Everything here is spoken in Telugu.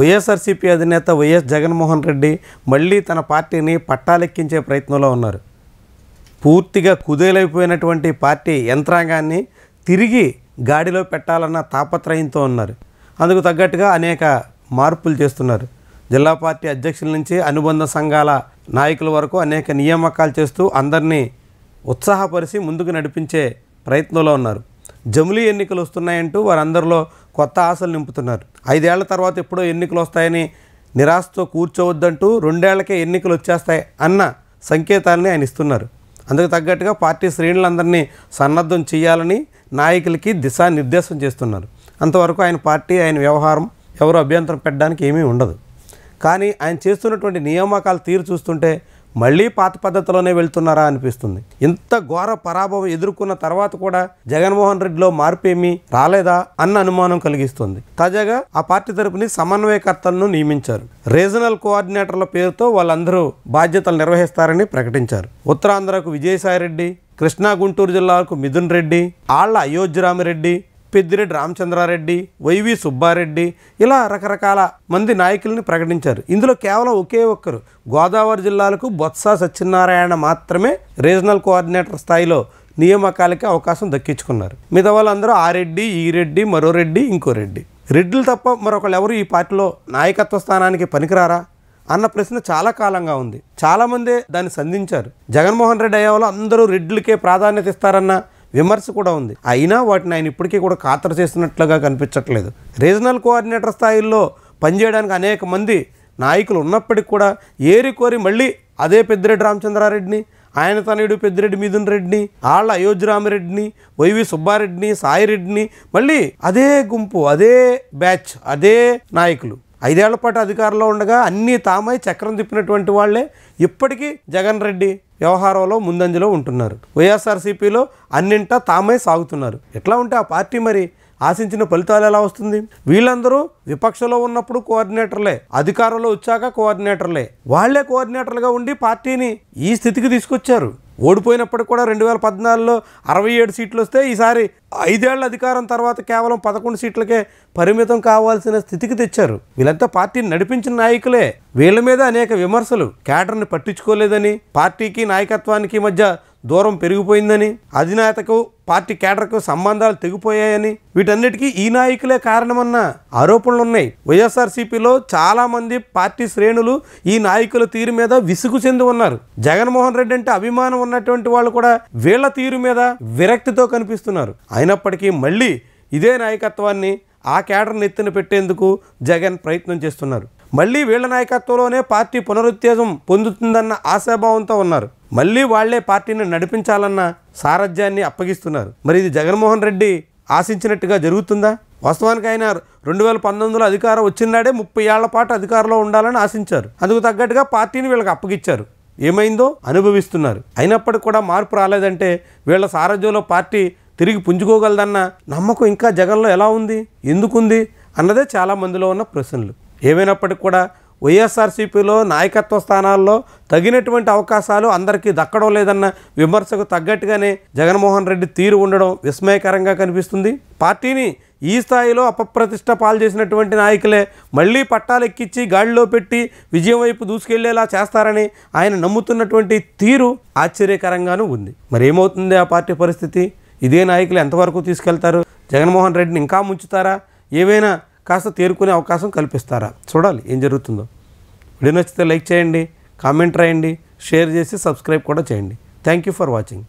వైఎస్ఆర్సీపీ అధినేత వైఎస్ జగన్మోహన్ రెడ్డి మళ్ళీ తన పార్టీని పట్టాలెక్కించే ప్రయత్నంలో ఉన్నారు పూర్తిగా కుదేలైపోయినటువంటి పార్టీ యంత్రాంగాన్ని తిరిగి గాడిలో పెట్టాలన్న తాపత్రయంతో ఉన్నారు అందుకు తగ్గట్టుగా అనేక మార్పులు చేస్తున్నారు జిల్లా పార్టీ అధ్యక్షుల నుంచి అనుబంధ సంఘాల నాయకుల వరకు అనేక నియామకాలు చేస్తూ అందరినీ ఉత్సాహపరిచి ముందుకు నడిపించే ప్రయత్నంలో ఉన్నారు జమిలీ ఎన్నికలు వస్తున్నాయంటూ వారందరిలో కొత్త ఆశలు నింపుతున్నారు ఐదేళ్ల తర్వాత ఎప్పుడో ఎన్నికలు వస్తాయని నిరాశతో కూర్చోవద్దంటూ రెండేళ్లకే ఎన్నికలు వచ్చేస్తాయి అన్న సంకేతాలని ఆయన ఇస్తున్నారు అందుకు తగ్గట్టుగా పార్టీ శ్రేణులందరినీ సన్నద్ధం చేయాలని నాయకులకి దిశానిర్దేశం చేస్తున్నారు అంతవరకు ఆయన పార్టీ ఆయన వ్యవహారం ఎవరు అభ్యంతరం పెట్టడానికి ఏమీ ఉండదు కానీ ఆయన చేస్తున్నటువంటి నియామకాలు తీరు చూస్తుంటే మళ్ళీ పాత పద్ధతిలోనే వెళ్తున్నారా అనిపిస్తుంది ఇంత ఘోర పరాభవం ఎదుర్కొన్న తర్వాత కూడా జగన్మోహన్ రెడ్డిలో మార్పు ఏమీ రాలేదా అన్న అనుమానం కలిగిస్తుంది తాజాగా ఆ పార్టీ తరపుని సమన్వయకర్తలను నియమించారు రీజనల్ కోఆర్డినేటర్ల పేరుతో వాళ్ళందరూ బాధ్యతలు నిర్వహిస్తారని ప్రకటించారు ఉత్తరాంధ్రకు విజయసాయిరెడ్డి కృష్ణా గుంటూరు జిల్లాకు మిథున్ రెడ్డి ఆళ్ల అయోధ్యరామిరెడ్డి పెద్దిరెడ్డి రామచంద్రారెడ్డి వైవి సుబ్బారెడ్డి ఇలా రకరకాల మంది నాయకుల్ని ప్రకటించారు ఇందులో కేవలం ఒకే ఒక్కరు గోదావరి జిల్లాలకు బొత్స సత్యనారాయణ మాత్రమే రీజనల్ కోఆర్డినేటర్ స్థాయిలో నియామకాలకి అవకాశం దక్కించుకున్నారు మిగతా వాళ్ళందరూ ఆ రెడ్డి ఈ రెడ్డి మరో రెడ్డి ఇంకో రెడ్డి రెడ్లు తప్ప మరొకళ్ళు ఎవరు ఈ పార్టీలో నాయకత్వ స్థానానికి పనికిరారా అన్న ప్రశ్న చాలా కాలంగా ఉంది చాలామందే దాన్ని సంధించారు జగన్మోహన్ రెడ్డి వాళ్ళు అందరూ రెడ్లకే ప్రాధాన్యత ఇస్తారన్న విమర్శ కూడా ఉంది అయినా వాటిని ఆయన ఇప్పటికీ కూడా ఖాతరు చేస్తున్నట్లుగా కనిపించట్లేదు రీజనల్ కోఆర్డినేటర్ స్థాయిల్లో పనిచేయడానికి అనేక మంది నాయకులు ఉన్నప్పటికీ కూడా ఏరి కోరి మళ్ళీ అదే పెద్దిరెడ్డి రామచంద్రారెడ్డిని ఆయన తనయుడు పెద్దిరెడ్డి మిథున్ రెడ్డిని ఆళ్ళ అయోధ్యరామిరెడ్డిని వైవి సుబ్బారెడ్డిని సాయిరెడ్డిని మళ్ళీ అదే గుంపు అదే బ్యాచ్ అదే నాయకులు ఐదేళ్ల పాటు అధికారంలో ఉండగా అన్నీ తామై చక్రం తిప్పినటువంటి వాళ్లే ఇప్పటికీ జగన్ రెడ్డి వ్యవహారంలో ముందంజలో ఉంటున్నారు వైఎస్ఆర్సీపీలో అన్నింటా తామై సాగుతున్నారు ఎట్లా ఉంటే ఆ పార్టీ మరి ఆశించిన ఫలితాలు ఎలా వస్తుంది వీళ్ళందరూ విపక్షంలో ఉన్నప్పుడు కోఆర్డినేటర్లే అధికారంలో వచ్చాక కోఆర్డినేటర్లే వాళ్లే కోఆర్డినేటర్లుగా ఉండి పార్టీని ఈ స్థితికి తీసుకొచ్చారు ఓడిపోయినప్పటికి కూడా రెండు వేల పద్నాలుగులో అరవై ఏడు సీట్లు వస్తే ఈసారి ఐదేళ్ల అధికారం తర్వాత కేవలం పదకొండు సీట్లకే పరిమితం కావాల్సిన స్థితికి తెచ్చారు వీళ్ళంతా పార్టీని నడిపించిన నాయకులే వీళ్ళ మీద అనేక విమర్శలు కేటర్ని పట్టించుకోలేదని పార్టీకి నాయకత్వానికి మధ్య దూరం పెరిగిపోయిందని అధినేతకు పార్టీ కేడర్కు సంబంధాలు తెగిపోయాయని వీటన్నిటికీ ఈ నాయకులే కారణమన్న ఆరోపణలు ఉన్నాయి వైఎస్ఆర్సీపీలో చాలామంది పార్టీ శ్రేణులు ఈ నాయకుల తీరు మీద విసుగు చెంది ఉన్నారు జగన్మోహన్ రెడ్డి అంటే అభిమానం ఉన్నటువంటి వాళ్ళు కూడా వీళ్ళ తీరు మీద విరక్తితో కనిపిస్తున్నారు అయినప్పటికీ మళ్ళీ ఇదే నాయకత్వాన్ని ఆ కేడర్ని ఎత్తున పెట్టేందుకు జగన్ ప్రయత్నం చేస్తున్నారు మళ్ళీ వీళ్ల నాయకత్వంలోనే పార్టీ పునరుత్తేజం పొందుతుందన్న ఆశాభావంతో ఉన్నారు మళ్ళీ వాళ్లే పార్టీని నడిపించాలన్న సారథ్యాన్ని అప్పగిస్తున్నారు మరి ఇది జగన్మోహన్ రెడ్డి ఆశించినట్టుగా జరుగుతుందా వాస్తవానికి ఆయన రెండు వేల పంతొమ్మిదిలో అధికారం వచ్చినాడే ముప్పై ఏళ్ల పాటు అధికారంలో ఉండాలని ఆశించారు అందుకు తగ్గట్టుగా పార్టీని వీళ్ళకి అప్పగిచ్చారు ఏమైందో అనుభవిస్తున్నారు అయినప్పటికీ కూడా మార్పు రాలేదంటే వీళ్ళ సారథ్యంలో పార్టీ తిరిగి పుంజుకోగలదన్న నమ్మకం ఇంకా జగన్లో ఎలా ఉంది ఎందుకుంది అన్నదే చాలా మందిలో ఉన్న ప్రశ్నలు ఏమైనప్పటికీ కూడా వైఎస్ఆర్సీపీలో నాయకత్వ స్థానాల్లో తగినటువంటి అవకాశాలు అందరికీ దక్కడం లేదన్న విమర్శకు తగ్గట్టుగానే జగన్మోహన్ రెడ్డి తీరు ఉండడం విస్మయకరంగా కనిపిస్తుంది పార్టీని ఈ స్థాయిలో అపప్రతిష్ట పాలు చేసినటువంటి నాయకులే మళ్ళీ పట్టాలెక్కించి గాడిలో పెట్టి విజయం వైపు దూసుకెళ్లేలా చేస్తారని ఆయన నమ్ముతున్నటువంటి తీరు ఆశ్చర్యకరంగానూ ఉంది మరి ఏమవుతుంది ఆ పార్టీ పరిస్థితి ఇదే నాయకులు ఎంతవరకు తీసుకెళ్తారు జగన్మోహన్ రెడ్డిని ఇంకా ముంచుతారా ఏవైనా కాస్త తేరుకునే అవకాశం కల్పిస్తారా చూడాలి ఏం జరుగుతుందో వీడియో నచ్చితే లైక్ చేయండి కామెంట్ రాయండి షేర్ చేసి సబ్స్క్రైబ్ కూడా చేయండి థ్యాంక్ యూ ఫర్ వాచింగ్